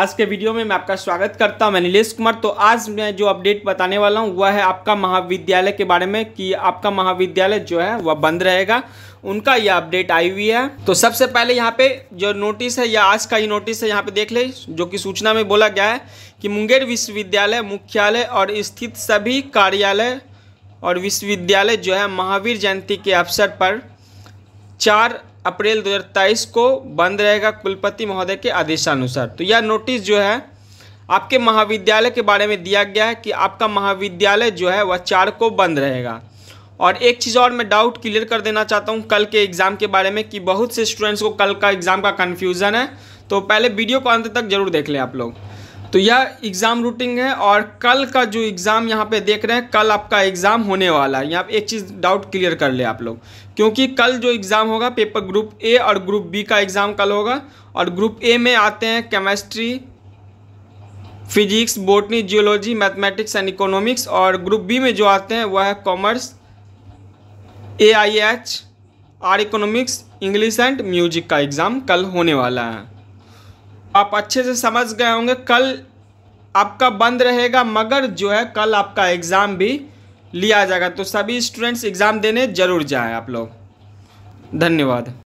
आज के वीडियो में मैं आपका स्वागत करता हूं मैं नीलेश कुमार तो आज मैं जो अपडेट बताने वाला हूं वह है आपका महाविद्यालय के बारे में कि आपका महाविद्यालय जो है वह बंद रहेगा उनका यह अपडेट आई हुई है तो सबसे पहले यहाँ पे जो नोटिस है या आज का ही नोटिस है यहाँ पे देख ले जो कि सूचना में बोला गया है कि मुंगेर विश्वविद्यालय मुख्यालय और स्थित सभी कार्यालय और विश्वविद्यालय जो है महावीर जयंती के अवसर पर चार अप्रैल 2023 को बंद रहेगा कुलपति महोदय के आदेशानुसार तो यह नोटिस जो है आपके महाविद्यालय के बारे में दिया गया है कि आपका महाविद्यालय जो है वह चार को बंद रहेगा और एक चीज़ और मैं डाउट क्लियर कर देना चाहता हूँ कल के एग्ज़ाम के बारे में कि बहुत से स्टूडेंट्स को कल का एग्ज़ाम का कन्फ्यूज़न है तो पहले वीडियो को अंत तक जरूर देख लें आप लोग तो यह एग्ज़ाम रूटिंग है और कल का जो एग्ज़ाम यहाँ पे देख रहे हैं कल आपका एग्ज़ाम होने वाला है यहाँ पर एक चीज़ डाउट क्लियर कर ले आप लोग क्योंकि कल जो एग्ज़ाम होगा पेपर ग्रुप ए और ग्रुप बी का एग्ज़ाम कल होगा और ग्रुप ए में आते हैं chemistry physics botany geology mathematics and economics और ग्रुप बी में जो आते हैं वह है commerce A I H R economics English and music का एग्ज़ाम कल होने वाला है आप अच्छे से समझ गए होंगे कल आपका बंद रहेगा मगर जो है कल आपका एग्ज़ाम भी लिया जाएगा तो सभी स्टूडेंट्स एग्ज़ाम देने ज़रूर जाएं आप लोग धन्यवाद